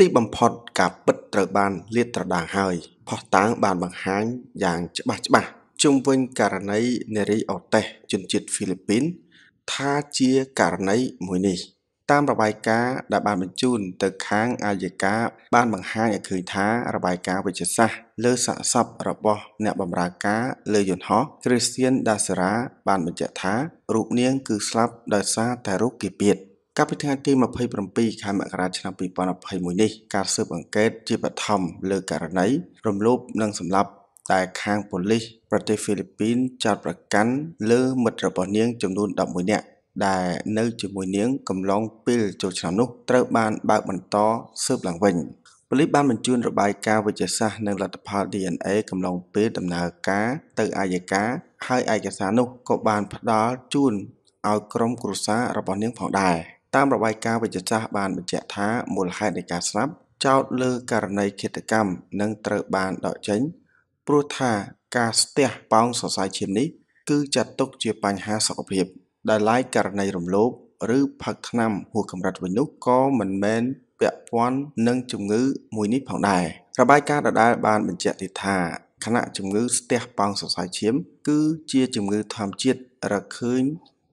ទីបំផុតការពិតត្រូវបានលាតត្រដាងហើយផុសតាងបានបង្ហាញយ៉ាងច្បាស់ច្បាស់ជុំវិញករណីនារីអូតេសជនជាតិហ្វីលីពីនថាជាករណីមួយនេះ តាមរបាយការណ៍ដែលបានបញ្ជូនទៅខាងអាយកាបានបង្ហាញឲ្យឃើញថារបាយការណ៍វិទ្យាសាស្ត្រលើសាកសពរបស់អ្នកបម្រើការលើយន្តហោះ Christian Dasera បានបញ្ជាក់ថា រូបនាងគឺស្លាប់ដោយសារតែរោគគីពីតកាលពីថ្ងៃទី27ខែមករាឆ្នាំ2021នេះការស៊ើបអង្កេតជាបឋមលើករណីរំលោភនិងសម្លាប់តែខាងប៉ូលីសប្រទេសហ្វីលីពីនចោទប្រកាន់លើមិត្តរបស់នាង ចំនួន11នាក់ដែលនៅជាមួយនាង កំឡុងពេលចូលឆ្នាំនោះត្រូវបានបើកបន្តស៊ើបឡើងវិញប៉ូលីសបានបញ្ជូនរបាយការណ៍វិទ្យាសាស្ត្រនិងលទ្ធផល DNA កំឡុងពេលដំណើរការ ទៅអាយកាហើយឯកសារនោះក៏បានផ្ដល់ជូនឲ្យក្រុមគ្រួសាររបស់នាងផងដែរ។តាមរបាយការណ៍វិទ្យាសាស្ត្របានបញ្ជាក់ថាមូលហេតុនៃការស្លាប់ ចោទលើករណីឃាតកម្មនឹងត្រូវបានដកចេញ ព្រោះថាការស្ទះប៉ោងសរសៃឈាមនេះគឺចាត់ទុកជាបញ្ហាសុខភាពដែលឡាយករណីរំលោភឬផឹកថ្នាំហួសកម្រិតវិញនោះក៏មិនមែនពាក់ព័ន្ធនឹងជំងឺ មួយនេះផងដែររបាយការណ៍ដដែលបានបញ្ជាក់ទៀតថាគណៈជំងឺស្ទះប៉ោងសរសៃឈាមគឺជាជំងឺធម្មជាតិរកឃើញ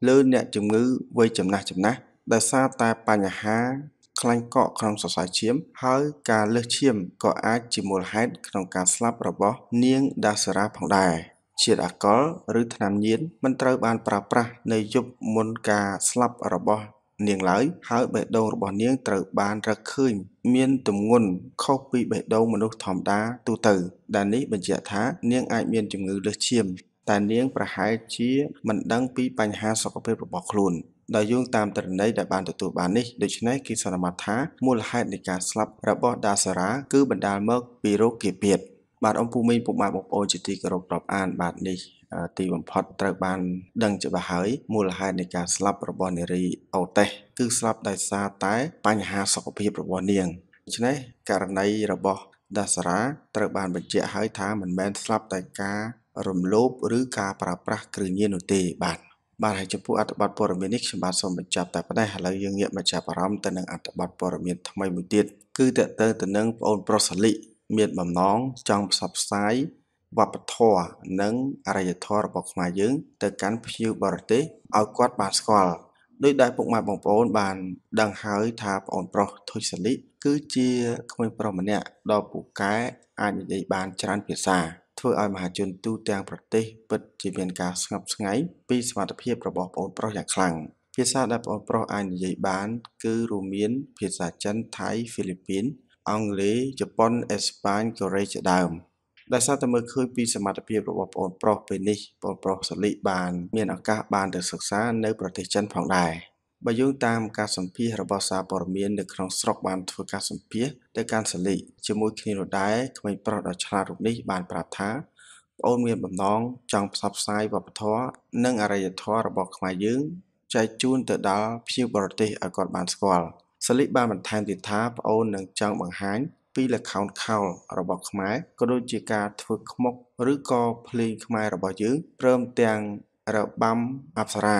លើអ្នកជំងឺវ័យចំណាស់ចំណាស់ដោយសារតែបញ្ហាខ្លាញ់កកក្នុងសរសៃឈាមហើយការលើសឈាមក៏អាចជាមូលហេតុក្នុងការស្លាប់របស់នាងដាសារ៉ាផងដែរជាតិអាល់កុលឬថ្នាំញៀនមិនត្រូវបានប្រើប្រាស់នៅយប់មុនការស្លាប់របស់នាងឡើយហើយបេះដូងរបស់នាងត្រូវបានរកឃើញមានទម្ងន់ខុសពីបេះដូងមនុស្សធម្មតាទូទៅដែលនេះបញ្ជាក់ថានាងអាចមានជំងឺលើសឈាមតែនាងប្រហែលជាមិនដឹងពីបញ្ហាសុខភាពរបស់ខ្លួនដោយយោងតាមទិន្នន័យដែលបានទទួលបាននេះដូច្នេះគេសន្មតថាមូលហេតុនៃការស្លាប់របស់ដាសារ៉ាគឺបណ្ដាលមកពីរោគគាពាធបាទអង្គភូមិពុកម៉ែបងប្អូនជាទីគោរពរាប់អានបាទនេះទីបំផុតត្រូវបាន ដឹងច្បាស់ហើយមូលហេតុនៃការស្លាប់របស់នារីអូតេសគឺស្លាប់ដោយសារតែបញ្ហាសុខភាពរបស់នាងដូច្នេះករណីរបស់ដាសារ៉ាត្រូវបានបញ្ជាក់ហើយថាមិនមែនស្លាប់ដោយការរំលោភឬការប្រើប្រាស់គ្រឿងញៀននោះទេបាទបាទហើយចំពោះអត្ថបទព័ត៌មាននេះខ្ញុំបាទសូមបញ្ចប់តែប៉ុណ្ណេះឥឡូវយើងងាកមកចាប់អារម្មណ៍ទៅនឹងអត្ថបទព័ត៌មានថ្មីមួយទៀតគឺតទៅទៅនឹងប្អូនប្រុសសាលីមានបំណងចង់ផ្សព្វផ្សាយវប្បធម៌និងអរិយធម៌របស់ខ្មែរយើងទៅកាន់ភ្ញៀវបរទេសឲ្យគាត់បានស្គាល់ដោយដែលពុកម៉ែបងប្អូនបានដឹងហើយថាប្អូនប្រុសធុយសាលីគឺជាក្មេងប្រុសម្នាក់ដ៏ពូកែអាចនិយាយបានច្រើនភាសាធ្វើឲ្យមហាជនទូទាំងប្រទេសពិតជាមានការស្ងប់ស្ងាត់ពីសមត្ថភាពរបស់បងប្រុសយ៉ាងខ្លាំងភាសាដែលបងប្រុសអាចនិយាយបានគឺរួមមានភាសាចិនថៃហ្វីលីពីនអង់គ្លេសជប៉ុនអេស្ប៉ាញកូរ៉េជាដើមដោយសារតែមើលឃើញពីសមត្ថភាពរបស់បងប្រុសពេលនេះបងប្រុសសលីបានមានឱកាសបានទៅសិក្សានៅប្រទេសចិនផងដែរ។បើយោងតាមការសម្ភាសរបស់សារព័ត៌មាននៅក្នុងស្រុកបានធ្វើការសម្ភាសទៅកាន់សាលីជាមួយគ្នានោះដែរក្មេងប្រុសដ៏ឆ្លាតរូបនេះ បានប្រាប់ថាប្អូនមានបំណងចង់ផ្សព្វផ្សាយវប្បធម៌និងអរិយធម៌របស់ខ្មែរយើងចែកជូនទៅដល់ភ្ញៀវបរទេសឲ្យគាត់បានស្គាល់សាលីបានបន្ថែមទៀតថាប្អូននឹងចង់បង្ហាញ ពីលខោនខោលរបស់ខ្មែរក៏ដូចជាការធ្វើខ្មុកឬក៏ភ្លេងខ្មែររបស់យើងព្រមទាំងរបាំអប្សរា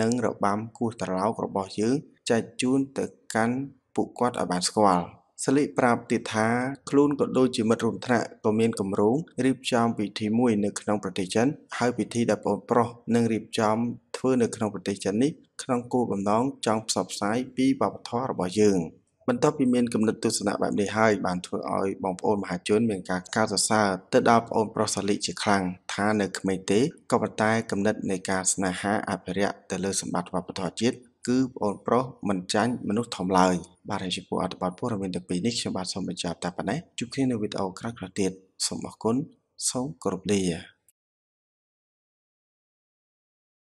និងរបាំគោះត្រឡោករបស់យើងចែកជូនទៅកាន់ពួកគាត់ឲ្យបាន ស្គាល់សលីប្រាប់ទៀតថាខ្លួនក៏ដូចជាមិត្តរួមថ្នាក់ក៏មានគម្រោងរៀបចំពិធីមួយនៅក្នុងប្រទេសចិនហើយពិធីដែលបងប្រុសនឹងរៀបចំធ្វើនៅក្នុងប្រទេសចិននេះក្នុងគោលបំណងចង់ផ្សព្វផ្សាយពីវប្បធម៌របស់យើង។បន្ទាប់ពីមានគំនិតទស្សនៈបែបនេះហើយបានធ្វើឲ្យបងប្អូនមហាជនមានការកោតសរសើរទៅដល់បងប្អូនប្រុសសាលីជាខ្លាំងថានៅក្មេងទេក៏ប៉ុន្តែគំនិតនៃការស្នេហាអភិរក្សទៅលើសម្បត្តិវប្បធម៌ជាតិគឺបងប្រុសមិនចាញ់មនុស្សធំឡើយបាទហើយជាពួកអត្ថបទព័ត៌មានទាំងពីរនេះខ្ញុំបាទសូមបញ្ចប់តែប៉ុណ្ណេះជួបគ្នានៅវីដេអូក្រោយៗទៀតសូមអរគុណសូមគោរពលា